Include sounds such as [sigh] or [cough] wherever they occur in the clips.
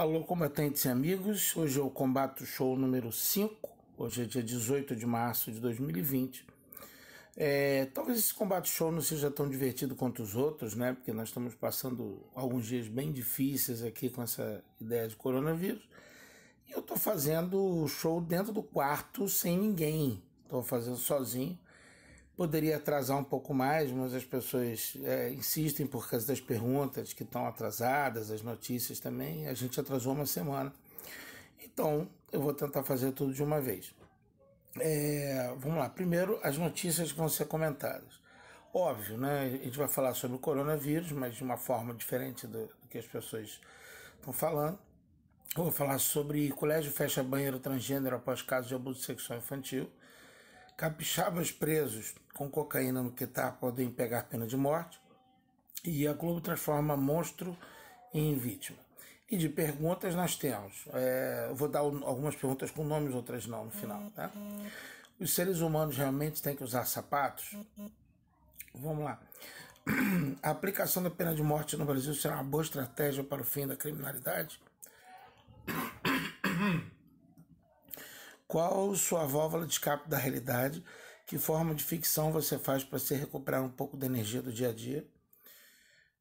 Alô, combatentes e amigos, hoje é o Combate Show número 5, hoje é dia 18 de março de 2020. É, talvez esse Combate Show não seja tão divertido quanto os outros, né? Porque nós estamos passando alguns dias bem difíceis aqui com essa ideia de coronavírus. E eu estou fazendo o show dentro do quarto sem ninguém, estou fazendo sozinho. Poderia atrasar um pouco mais, mas as pessoas é, insistem por causa das perguntas que estão atrasadas, as notícias também. A gente atrasou uma semana. Então, eu vou tentar fazer tudo de uma vez. É, vamos lá. Primeiro, as notícias que vão ser comentadas. Óbvio, né? A gente vai falar sobre o coronavírus, mas de uma forma diferente do, do que as pessoas estão falando. Eu vou falar sobre colégio fecha banheiro transgênero após caso de abuso sexual infantil. Capixabas presos com cocaína no Quitar podem pegar pena de morte. E a Globo transforma monstro em vítima. E de perguntas nós temos. É, vou dar algumas perguntas com nomes, outras não no final. Tá? Os seres humanos realmente têm que usar sapatos? Vamos lá. [clears throat] A aplicação da pena de morte no Brasil será uma boa estratégia para o fim da criminalidade? [clears throat] Qual sua válvula de escape da realidade? Que forma de ficção você faz para se recuperar um pouco da energia do dia a dia?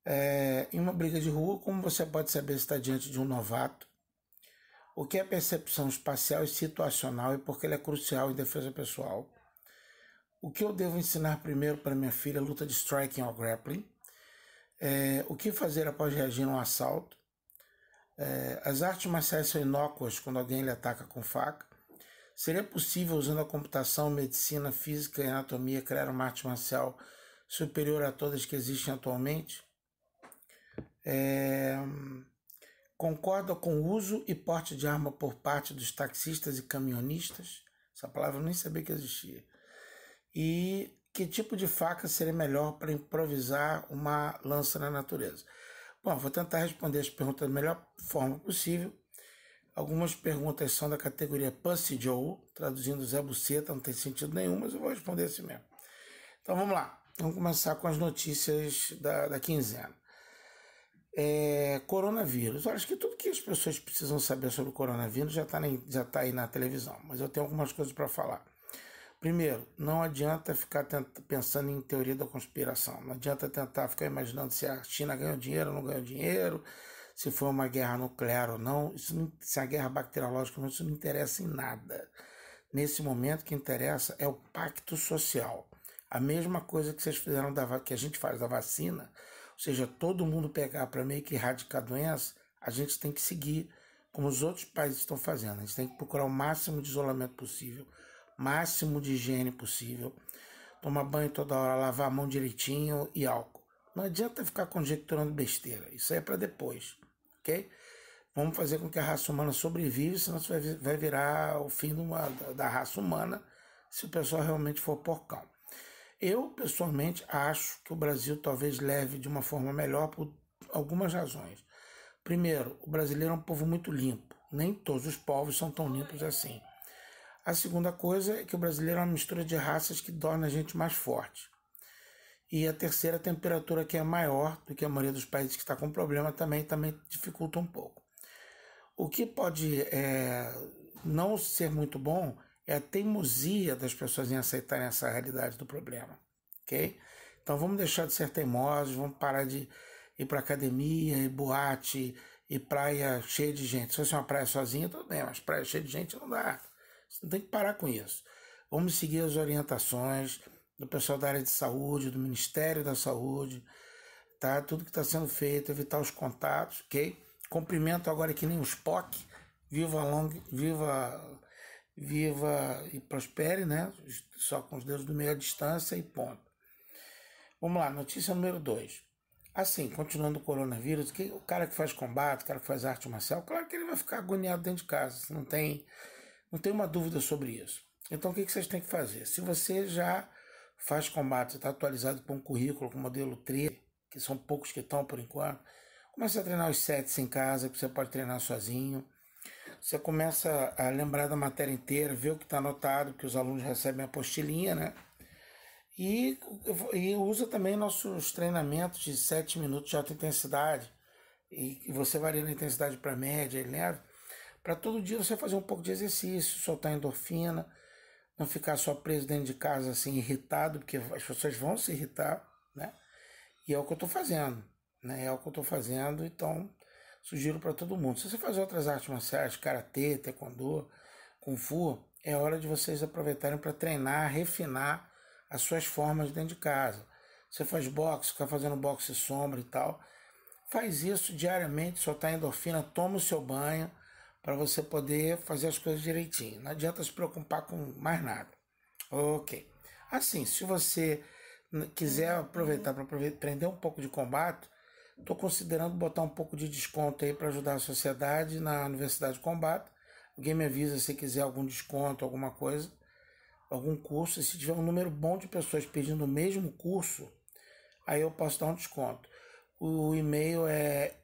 É, em uma briga de rua, como você pode saber se está diante de um novato? O que é percepção espacial e situacional e por que ele é crucial em defesa pessoal? O que eu devo ensinar primeiro para minha filha luta de striking ou grappling? É, o que fazer após reagir a um assalto? É, as artes marciais são inócuas quando alguém lhe ataca com faca. Seria possível, usando a computação, medicina, física e anatomia, criar uma arte marcial superior a todas que existem atualmente? É... Concorda com o uso e porte de arma por parte dos taxistas e caminhonistas? Essa palavra eu nem sabia que existia. E que tipo de faca seria melhor para improvisar uma lança na natureza? Bom, vou tentar responder as perguntas da melhor forma possível Algumas perguntas são da categoria Pussy Joe, traduzindo Zé Buceta, não tem sentido nenhum, mas eu vou responder assim mesmo. Então vamos lá, vamos começar com as notícias da, da quinzena. É, coronavírus. Acho que tudo que as pessoas precisam saber sobre o coronavírus já está tá aí na televisão, mas eu tenho algumas coisas para falar. Primeiro, não adianta ficar tenta, pensando em teoria da conspiração, não adianta tentar ficar imaginando se a China ganhou dinheiro ou não ganhou dinheiro, se foi uma guerra nuclear ou não, isso não, se a guerra bacteriológica ou não, isso não interessa em nada. Nesse momento, o que interessa é o pacto social. A mesma coisa que vocês fizeram da, que a gente faz da vacina, ou seja, todo mundo pegar para meio que erradicar a doença, a gente tem que seguir como os outros países estão fazendo. A gente tem que procurar o máximo de isolamento possível, máximo de higiene possível, tomar banho toda hora, lavar a mão direitinho e álcool. Não adianta ficar conjecturando besteira, isso aí é para depois ok? Vamos fazer com que a raça humana sobreviva, senão isso vai, virar o fim uma, da raça humana se o pessoal realmente for porcão. Eu, pessoalmente, acho que o Brasil talvez leve de uma forma melhor por algumas razões. Primeiro, o brasileiro é um povo muito limpo. Nem todos os povos são tão limpos assim. A segunda coisa é que o brasileiro é uma mistura de raças que torna a gente mais forte. E a terceira, a temperatura que é maior do que a maioria dos países que está com problema também, também dificulta um pouco. O que pode é, não ser muito bom é a teimosia das pessoas em aceitarem essa realidade do problema, ok? Então vamos deixar de ser teimosos, vamos parar de ir para academia e boate e praia cheia de gente. Se fosse uma praia sozinha, tudo bem, mas praia cheia de gente não dá. Você tem que parar com isso. Vamos seguir as orientações, do pessoal da área de saúde, do Ministério da Saúde, tá? Tudo que está sendo feito, evitar os contatos, ok? Cumprimento agora que nem os POC, viva long, viva, viva e prospere, né? Só com os dedos do meio à distância e ponto. Vamos lá, notícia número 2. Assim, continuando o coronavírus, que, o cara que faz combate, o cara que faz arte marcial, claro que ele vai ficar agoniado dentro de casa, não tem, não tem uma dúvida sobre isso. Então, o que, que vocês têm que fazer? Se você já faz combate, está atualizado para um currículo, com modelo 3, que são poucos que estão por enquanto. Começa a treinar os sets em casa, que você pode treinar sozinho. Você começa a lembrar da matéria inteira, ver o que está anotado, que os alunos recebem a apostilinha, né? E, e, usa também nossos treinamentos de 7 minutos de alta intensidade. E você varia na intensidade para média e leve. Né? Para todo dia você fazer um pouco de exercício, soltar endorfina, não ficar só preso dentro de casa assim irritado, porque as pessoas vão se irritar, né? E é o que eu estou fazendo, né? É o que eu estou fazendo, então sugiro para todo mundo. Se você faz outras artes marciais, karatê, taekwondo, kung fu, é hora de vocês aproveitarem para treinar, refinar as suas formas dentro de casa. Você faz boxe, fica fazendo boxe sombra e tal, faz isso diariamente, soltar endorfina, toma o seu banho para você poder fazer as coisas direitinho. Não adianta se preocupar com mais nada. Ok. Assim, se você quiser aproveitar para aprender um pouco de combate, estou considerando botar um pouco de desconto aí para ajudar a sociedade na Universidade de Combate. Alguém me avisa se quiser algum desconto, alguma coisa, algum curso. E se tiver um número bom de pessoas pedindo o mesmo curso, aí eu posso dar um desconto. O e-mail é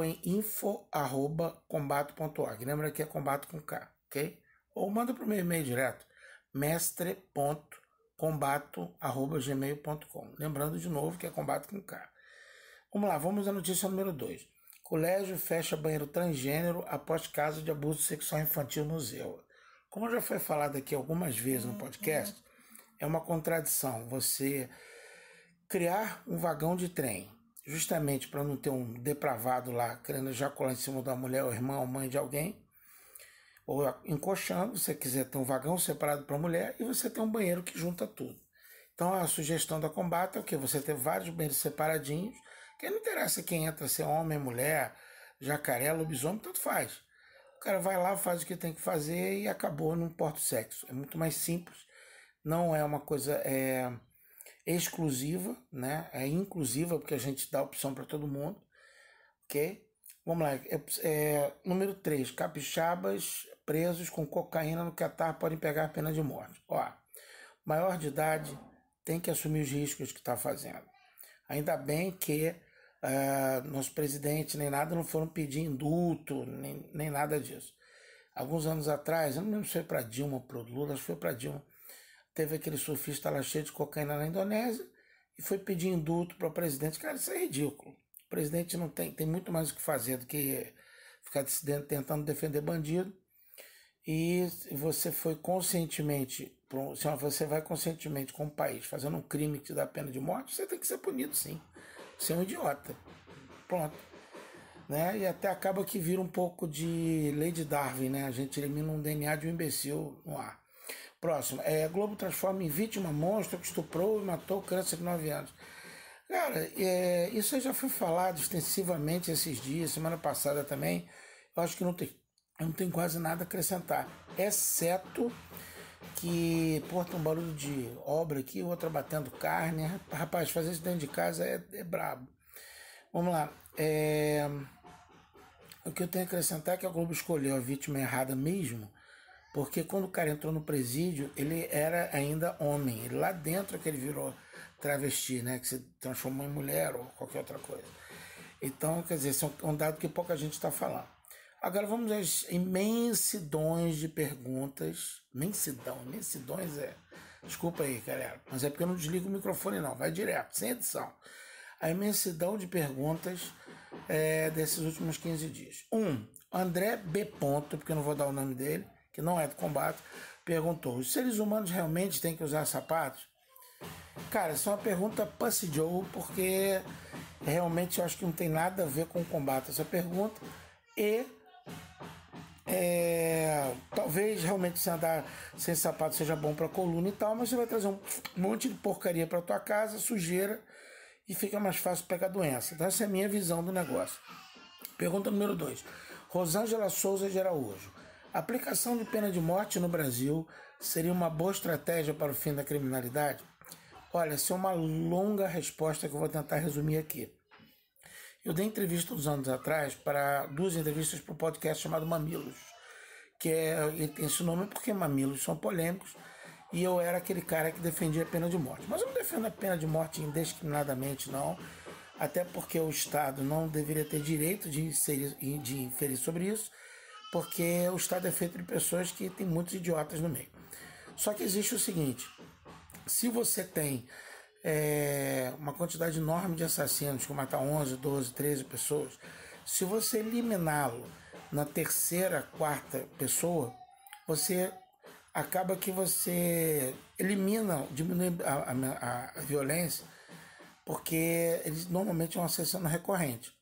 acompanhe info.combato.org. Lembra que é combato com K, ok? Ou manda para o meu e-mail direto, mestre.combato.gmail.com. Lembrando de novo que é combato com K. Vamos lá, vamos à notícia número 2. Colégio fecha banheiro transgênero após caso de abuso sexual infantil no museu. Como já foi falado aqui algumas vezes no uhum. podcast, é uma contradição você criar um vagão de trem justamente para não ter um depravado lá querendo ejacular em cima da mulher, ou irmã, ou mãe de alguém, ou encoxando, se você quiser ter um vagão separado para a mulher e você tem um banheiro que junta tudo. Então a sugestão da combate é o que você ter vários banheiros separadinhos, que não interessa quem entra, se é homem, mulher, jacaré, lobisomem, tanto faz. O cara vai lá, faz o que tem que fazer e acabou, não importa o sexo. É muito mais simples, não é uma coisa é, exclusiva, né? É inclusiva porque a gente dá opção para todo mundo, ok? Vamos lá, é, é, número 3, capixabas presos com cocaína no Catar podem pegar pena de morte. Ó, maior de idade tem que assumir os riscos que está fazendo. Ainda bem que uh, nosso presidente nem nada não foram pedir indulto, nem, nem nada disso. Alguns anos atrás, eu não lembro se foi para Dilma ou para Lula, acho que foi para Dilma, teve aquele surfista lá cheio de cocaína na Indonésia e foi pedir indulto para o presidente. Cara, isso é ridículo. O presidente não tem, tem muito mais o que fazer do que ficar tentando defender bandido. E você foi conscientemente, se você vai conscientemente com o país fazendo um crime que te dá pena de morte, você tem que ser punido sim. Você é um idiota. Pronto. Né? E até acaba que vira um pouco de lei de Darwin, né? A gente elimina um DNA de um imbecil no ar. Próximo. É, a Globo transforma em vítima monstro que estuprou e matou criança de 9 anos. Cara, é, isso aí já foi falado extensivamente esses dias, semana passada também. Eu acho que não tem, não tem quase nada a acrescentar, exceto que, pô, tem um barulho de obra aqui, outra batendo carne. Rapaz, fazer isso dentro de casa é, é brabo. Vamos lá. É, o que eu tenho a acrescentar é que a Globo escolheu a vítima errada mesmo porque quando o cara entrou no presídio, ele era ainda homem. E lá dentro é que ele virou travesti, né? Que se transformou em mulher ou qualquer outra coisa. Então, quer dizer, esse é um é dado que pouca gente está falando. Agora vamos às imensidões de perguntas. Imensidão, imensidões é. Desculpa aí, galera. Mas é porque eu não desligo o microfone, não. Vai direto, sem edição. A imensidão de perguntas é, desses últimos 15 dias. Um, André B. Ponto, porque eu não vou dar o nome dele que não é do combate, perguntou: os seres humanos realmente têm que usar sapatos? Cara, essa é uma pergunta Pussy Joe, porque realmente eu acho que não tem nada a ver com o combate essa pergunta. E é, talvez realmente se andar sem sapato seja bom para coluna e tal, mas você vai trazer um monte de porcaria para tua casa, sujeira e fica mais fácil pegar doença. Então, essa é a minha visão do negócio. Pergunta número 2. Rosângela Souza de Araújo. A aplicação de pena de morte no Brasil seria uma boa estratégia para o fim da criminalidade? Olha, essa é uma longa resposta que eu vou tentar resumir aqui. Eu dei entrevista uns anos atrás para duas entrevistas para um podcast chamado Mamilos, que é, ele tem esse nome porque mamilos são polêmicos e eu era aquele cara que defendia a pena de morte. Mas eu não defendo a pena de morte indiscriminadamente, não, até porque o Estado não deveria ter direito de, inserir, de inferir sobre isso porque o Estado é feito de pessoas que tem muitos idiotas no meio. Só que existe o seguinte: se você tem é, uma quantidade enorme de assassinos que matam 11, 12, 13 pessoas, se você eliminá-lo na terceira, quarta pessoa, você acaba que você elimina, diminui a, a, a violência, porque eles normalmente é um assassino recorrente.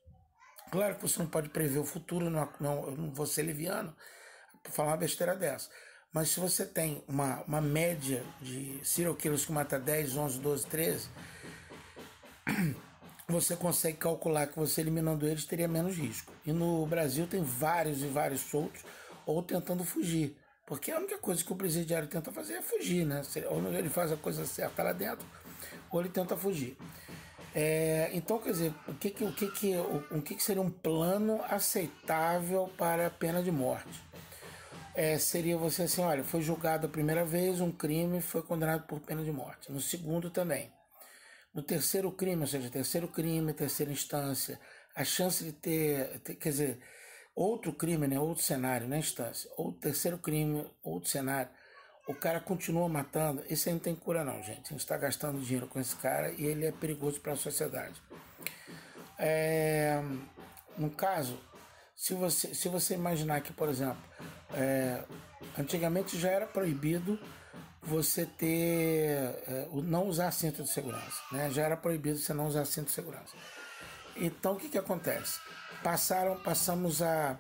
Claro que você não pode prever o futuro, não, não, eu não vou ser leviano para falar uma besteira dessa. Mas se você tem uma, uma média de serial killers que mata 10, 11, 12, 13, você consegue calcular que você eliminando eles teria menos risco. E no Brasil tem vários e vários soltos ou tentando fugir. Porque a única coisa que o presidiário tenta fazer é fugir, né? Ou ele faz a coisa certa lá dentro, ou ele tenta fugir. É, então, quer dizer, o que, o, que, o, o que, que seria um plano aceitável para a pena de morte? É, seria você assim, olha, foi julgado a primeira vez um crime, foi condenado por pena de morte. No segundo também. No terceiro crime, ou seja, terceiro crime, terceira instância, a chance de ter, ter quer dizer, outro crime, né, outro cenário, na né, instância, ou terceiro crime, outro cenário, o cara continua matando, isso aí não tem cura não, gente. A gente está gastando dinheiro com esse cara e ele é perigoso para a sociedade. É, no caso, se você, se você imaginar que, por exemplo, é, antigamente já era proibido você ter é, não usar cinto de segurança, né? Já era proibido você não usar cinto de segurança. Então o que, que acontece? Passaram, passamos a,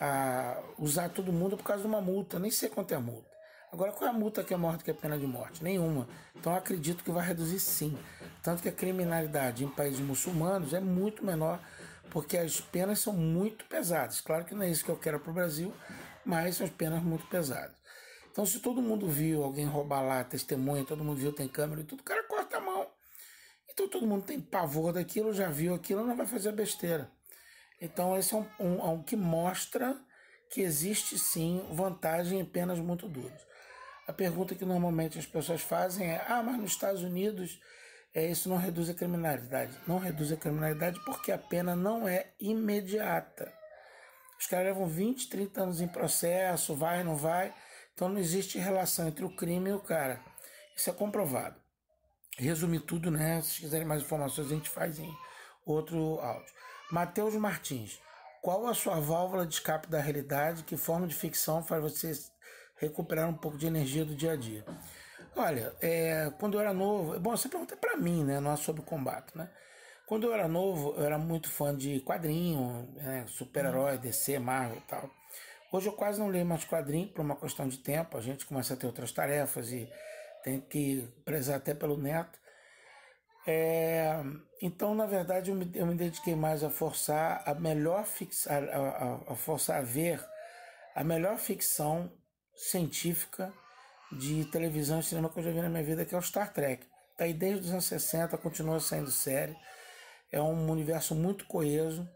a usar todo mundo por causa de uma multa, nem sei quanto é a multa Agora, qual é a multa que é maior do que a pena de morte? Nenhuma. Então, acredito que vai reduzir sim. Tanto que a criminalidade em países muçulmanos é muito menor, porque as penas são muito pesadas. Claro que não é isso que eu quero para o Brasil, mas são as penas muito pesadas. Então, se todo mundo viu alguém roubar lá, testemunha, todo mundo viu, tem câmera e tudo, o cara corta a mão. Então, todo mundo tem pavor daquilo, já viu aquilo, não vai fazer besteira. Então, esse é um, um, é um que mostra que existe sim vantagem em penas muito duras a pergunta que normalmente as pessoas fazem é: ah, mas nos Estados Unidos é, isso não reduz a criminalidade. Não reduz a criminalidade porque a pena não é imediata. Os caras levam 20, 30 anos em processo, vai, não vai. Então não existe relação entre o crime e o cara. Isso é comprovado. Resume tudo, né? Se quiserem mais informações, a gente faz em outro áudio. Matheus Martins. Qual a sua válvula de escape da realidade? Que forma de ficção faz você recuperar um pouco de energia do dia a dia. Olha, é, quando eu era novo, bom, essa pergunta é para mim, né? Não é sobre combate, né? Quando eu era novo, eu era muito fã de quadrinho, né, super-herói, uhum. DC, Marvel e tal. Hoje eu quase não leio mais quadrinho por uma questão de tempo, a gente começa a ter outras tarefas e tem que prezar até pelo neto. É, então, na verdade, eu me, eu me, dediquei mais a forçar a melhor fix, a, a, a, forçar a ver a melhor ficção científica de televisão e cinema que eu já vi na minha vida, que é o Star Trek. Está aí desde os anos 60, continua saindo série. É um universo muito coeso.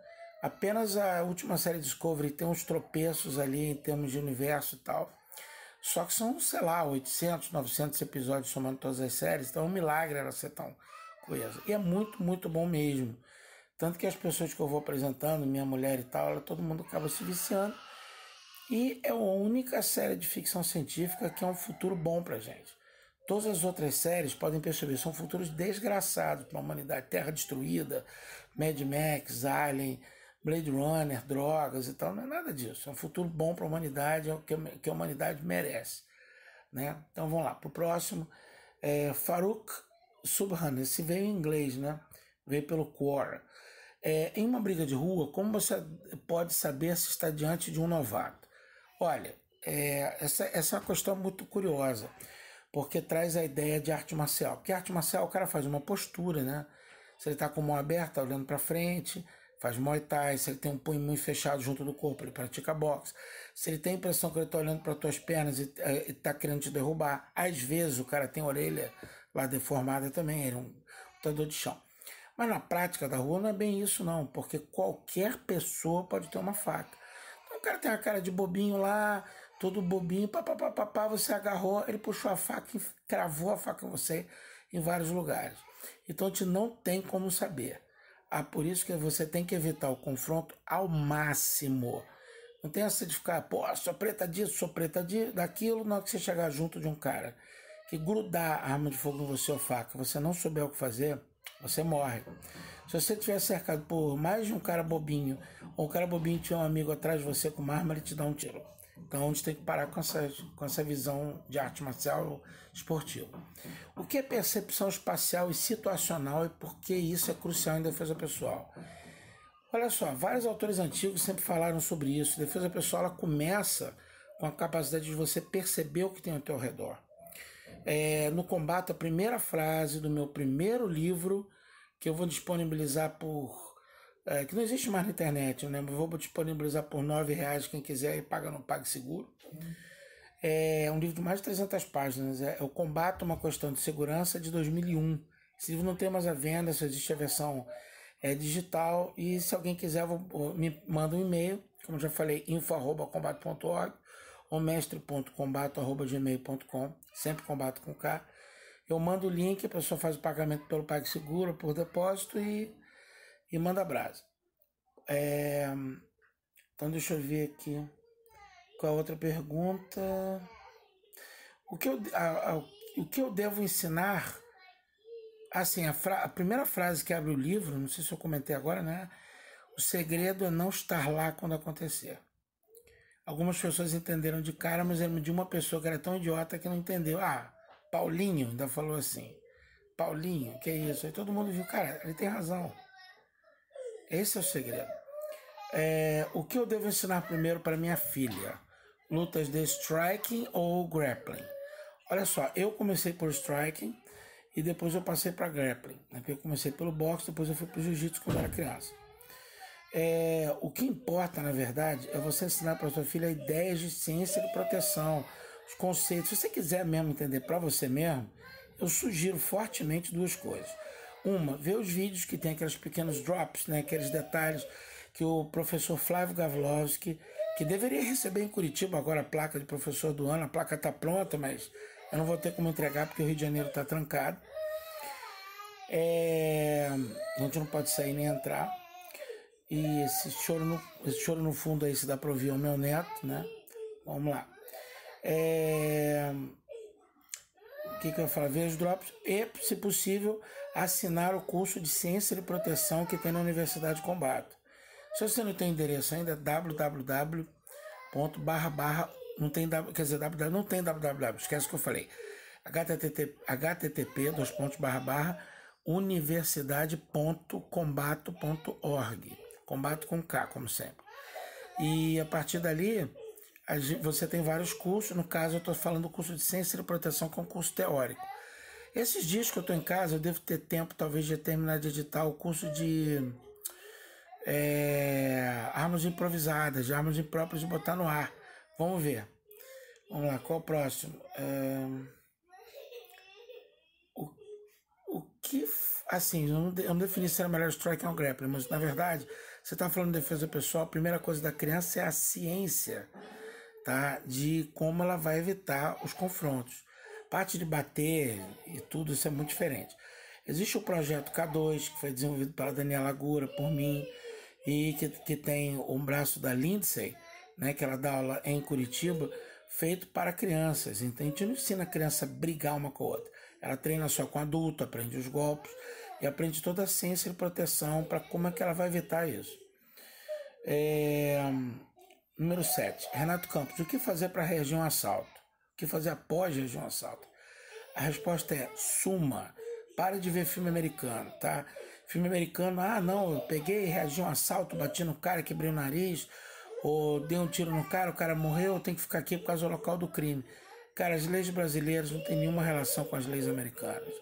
Apenas a última série Discovery tem uns tropeços ali em termos de universo e tal. Só que são, sei lá, 800, 900 episódios somando todas as séries. Então é um milagre ela ser tão coesa. E é muito, muito bom mesmo. Tanto que as pessoas que eu vou apresentando, minha mulher e tal, ela, todo mundo acaba se viciando e é a única série de ficção científica que é um futuro bom pra gente. Todas as outras séries, podem perceber, são futuros desgraçados para a humanidade. Terra destruída, Mad Max, Alien, Blade Runner, drogas e tal. Não é nada disso. É um futuro bom para a humanidade, é o que a humanidade merece. Né? Então vamos lá, para o próximo. É, Farouk Subhan, esse veio em inglês, né? Veio pelo Quora. É, em uma briga de rua, como você pode saber se está diante de um novato? Olha, é, essa, essa é uma questão muito curiosa, porque traz a ideia de arte marcial. Porque arte marcial, o cara faz uma postura, né? Se ele está com a mão aberta, tá olhando para frente, faz muay thai. Se ele tem um punho muito fechado junto do corpo, ele pratica boxe. Se ele tem a impressão que ele está olhando para tuas pernas e é, está querendo te derrubar. Às vezes o cara tem a orelha lá deformada também, ele é um lutador de chão. Mas na prática da rua não é bem isso, não, porque qualquer pessoa pode ter uma faca o cara tem uma cara de bobinho lá, todo bobinho, papapá, você agarrou, ele puxou a faca e cravou a faca em você em vários lugares. Então a gente não tem como saber. Ah, por isso que você tem que evitar o confronto ao máximo. Não tem essa de ficar, pô, sou preta disso, sou preta de, daquilo, na hora que você chegar junto de um cara que grudar a arma de fogo em você ou faca, você não souber o que fazer, você morre. Se você estiver cercado por mais de um cara bobinho, ou um cara bobinho tiver um amigo atrás de você com uma arma, ele te dá um tiro. Então a gente tem que parar com essa, com essa visão de arte marcial esportiva. O que é percepção espacial e situacional e por que isso é crucial em defesa pessoal? Olha só, vários autores antigos sempre falaram sobre isso. defesa pessoal ela começa com a capacidade de você perceber o que tem ao teu redor é, no combate a primeira frase do meu primeiro livro, que eu vou disponibilizar por. É, que não existe mais na internet, né? Eu vou disponibilizar por R$ reais quem quiser e paga no PagSeguro. seguro É um livro de mais de 300 páginas. É, é, o Combate uma Questão de Segurança de 2001. Esse livro não tem mais a venda, só existe a versão é, digital. E se alguém quiser, vou, me manda um e-mail, como já falei, info.combate.org omestre.combato.gmail.com, sempre combato com K. Eu mando o link, a pessoa faz o pagamento pelo PagSeguro, por depósito e, e manda brasa. É, então deixa eu ver aqui. Qual é a outra pergunta? O que eu, a, a, o que eu devo ensinar? Assim, a, fra, a primeira frase que abre o livro, não sei se eu comentei agora, né? O segredo é não estar lá quando acontecer. Algumas pessoas entenderam de cara, mas era é de uma pessoa que era tão idiota que não entendeu. Ah, Paulinho ainda falou assim. Paulinho, que é isso? Aí todo mundo viu, cara, ele tem razão. Esse é o segredo. É, o que eu devo ensinar primeiro para minha filha? Lutas de striking ou grappling? Olha só, eu comecei por striking e depois eu passei para grappling. Né? Eu comecei pelo boxe, depois eu fui para jiu-jitsu quando era criança. É, o que importa, na verdade, é você ensinar para sua filha ideias de ciência de proteção, os conceitos. Se você quiser mesmo entender para você mesmo, eu sugiro fortemente duas coisas. Uma, ver os vídeos que tem aqueles pequenos drops, né, aqueles detalhes que o professor Flávio Gavlovski, que deveria receber em Curitiba agora a placa de professor do ano, a placa está pronta, mas eu não vou ter como entregar porque o Rio de Janeiro está trancado. É, a gente não pode sair nem entrar. E esse choro no, esse choro no fundo aí se dá para ouvir é o meu neto, né? Vamos lá. É... O que, que eu falo? Ver os drops e, se possível, assinar o curso de Ciência de Proteção que tem na Universidade de Combate. Se você não tem endereço ainda, www. barra, barra, não tem, quer dizer, www, não tem www, esquece o que eu falei. HTTP, http dois pontos barra barra universidade.combato.org. Combate com K, como sempre. E a partir dali, você tem vários cursos. No caso, eu estou falando do curso de Ciência e Proteção com curso teórico. Esses dias que eu estou em casa, eu devo ter tempo, talvez, de terminar de editar o curso de é, armas improvisadas, de armas impróprias de botar no ar. Vamos ver. Vamos lá, qual o próximo? É, o, o que. Assim, eu não, eu não defini se era melhor strike ou grappling, mas na verdade você está falando de defesa pessoal, a primeira coisa da criança é a ciência, tá? De como ela vai evitar os confrontos. Parte de bater e tudo isso é muito diferente. Existe o projeto K2, que foi desenvolvido pela Daniela Gura, por mim, e que, que tem um braço da Lindsay, né, que ela dá aula em Curitiba, feito para crianças. Então a gente não ensina a criança a brigar uma com a outra. Ela treina só com adulto, aprende os golpes e aprende toda a ciência de proteção para como é que ela vai evitar isso. É, número 7. Renato Campos, o que fazer para reagir a um assalto? O que fazer após reagir a um assalto? A resposta é suma. Para de ver filme americano, tá? Filme americano, ah não, eu peguei, reagi um assalto, bati no cara, quebrei o nariz, ou dei um tiro no cara, o cara morreu, eu tenho que ficar aqui por causa do local do crime. Cara, as leis brasileiras não têm nenhuma relação com as leis americanas.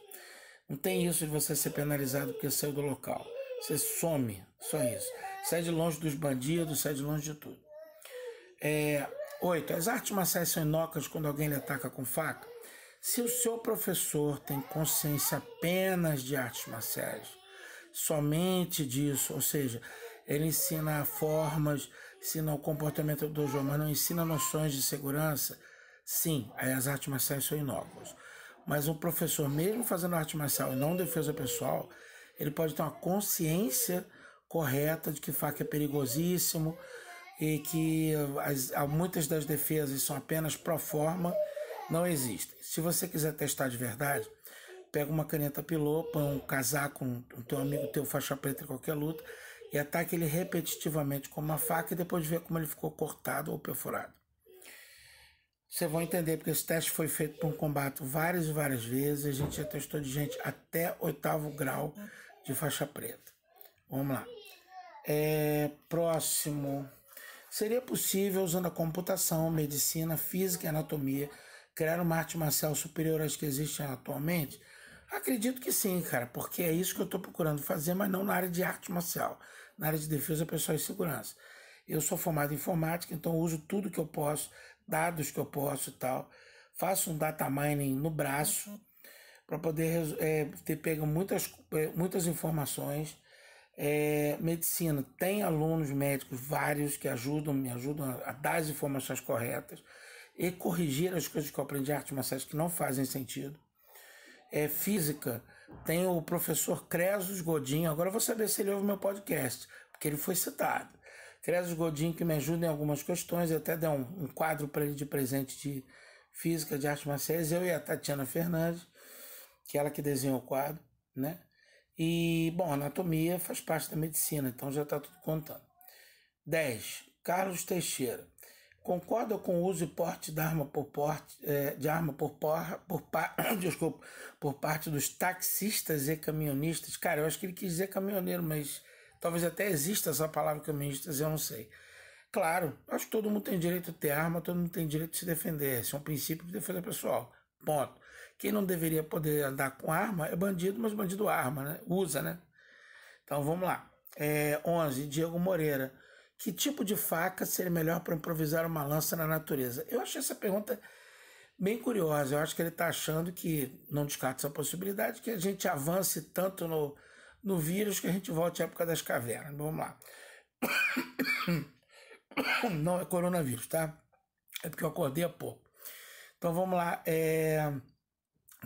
Não tem isso de você ser penalizado porque saiu do local. Você some, só isso. Sai de longe dos bandidos, sai de longe de tudo. É, oito As artes marciais são inócuas quando alguém lhe ataca com faca? Se o seu professor tem consciência apenas de artes marciais, somente disso, ou seja, ele ensina formas, ensina o comportamento do dojo, mas não ensina noções de segurança, sim, aí as artes marciais são inócuas. Mas um professor, mesmo fazendo arte marcial e não defesa pessoal, ele pode ter uma consciência correta de que faca é perigosíssimo e que as, muitas das defesas são apenas pro forma, não existem. Se você quiser testar de verdade, pega uma caneta pilô, põe um casaco, um, um teu amigo teu faixa preta em qualquer luta e ataque ele repetitivamente com uma faca e depois vê como ele ficou cortado ou perfurado. Vocês vão entender porque esse teste foi feito por um combate várias e várias vezes. A gente já testou de gente até oitavo grau de faixa preta. Vamos lá. É, próximo. Seria possível, usando a computação, medicina, física e anatomia, criar uma arte marcial superior às que existem atualmente? Acredito que sim, cara, porque é isso que eu estou procurando fazer, mas não na área de arte marcial, na área de defesa pessoal e segurança. Eu sou formado em informática, então uso tudo que eu posso dados que eu posso e tal. Faço um data mining no braço para poder é, ter pego muitas, é, muitas informações. É, medicina tem alunos médicos vários que ajudam, me ajudam a, a dar as informações corretas e corrigir as coisas que eu aprendi arte marciais que não fazem sentido. É, física, tem o professor Cresos Godinho, agora eu vou saber se ele ouve meu podcast, porque ele foi citado. Cresos Godinho, que me ajuda em algumas questões, eu até dei um, um quadro para ele de presente de física, de artes marciais, eu e a Tatiana Fernandes, que é ela que desenhou o quadro, né? E, bom, anatomia faz parte da medicina, então já está tudo contando. 10. Carlos Teixeira. Concorda com o uso e porte de arma por porte, é, de arma por porra, por pa, [coughs] desculpa, por parte dos taxistas e caminhonistas? Cara, eu acho que ele quis dizer caminhoneiro, mas Talvez até exista essa palavra que eu me dizer, eu não sei. Claro, acho que todo mundo tem direito a ter arma, todo mundo tem direito de se defender. Esse é um princípio de defesa pessoal. Ponto. Quem não deveria poder andar com arma é bandido, mas bandido arma, né? Usa, né? Então vamos lá. É, 11. Diego Moreira. Que tipo de faca seria melhor para improvisar uma lança na natureza? Eu achei essa pergunta bem curiosa. Eu acho que ele está achando que, não descarta essa possibilidade, que a gente avance tanto no, no vírus que a gente volte à época das cavernas. Vamos lá. [coughs] Não é coronavírus, tá? É porque eu acordei há pouco. Então vamos lá. É...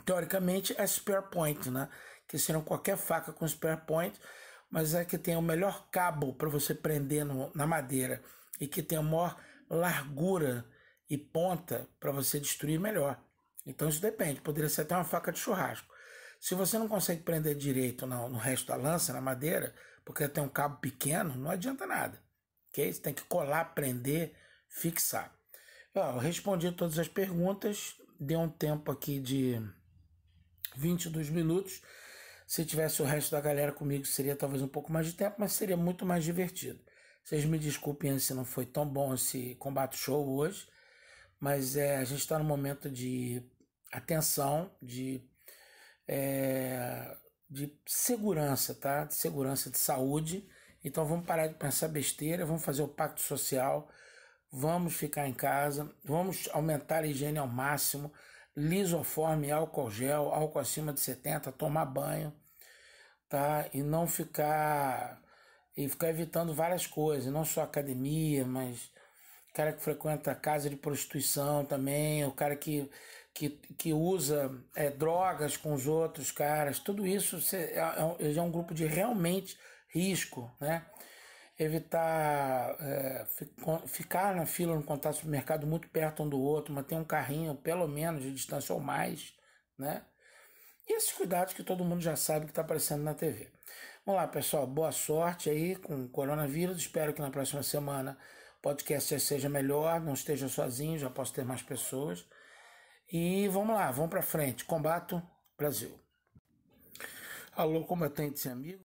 Teoricamente é spare point, né? Que serão qualquer faca com spare point, mas é que tem o melhor cabo para você prender no, na madeira e que tem a maior largura e ponta para você destruir melhor. Então isso depende, poderia ser até uma faca de churrasco. Se você não consegue prender direito no, resto da lança, na madeira, porque tem um cabo pequeno, não adianta nada. Okay? Você tem que colar, prender, fixar. Eu respondi todas as perguntas, deu um tempo aqui de 22 minutos. Se tivesse o resto da galera comigo, seria talvez um pouco mais de tempo, mas seria muito mais divertido. Vocês me desculpem se não foi tão bom esse combate show hoje, mas é, a gente está no momento de atenção, de é, de segurança, tá? De segurança de saúde. Então vamos parar de pensar besteira, vamos fazer o pacto social, vamos ficar em casa, vamos aumentar a higiene ao máximo, lisoforme, álcool gel, álcool acima de 70, tomar banho, tá? E não ficar e ficar evitando várias coisas, não só academia, mas cara que frequenta casa de prostituição também, o cara que que, que usa é, drogas com os outros caras, tudo isso é, é, é, um grupo de realmente risco, né? Evitar é, ficar na fila no contato supermercado muito perto um do outro, manter um carrinho pelo menos de distância ou mais, né? E esses cuidados que todo mundo já sabe que está aparecendo na TV. Vamos lá, pessoal, boa sorte aí com o coronavírus. Espero que na próxima semana o podcast já seja melhor, não esteja sozinho, já posso ter mais pessoas. E vamos lá, vamos para frente. Combato Brasil. Alô, combatentes e amigos.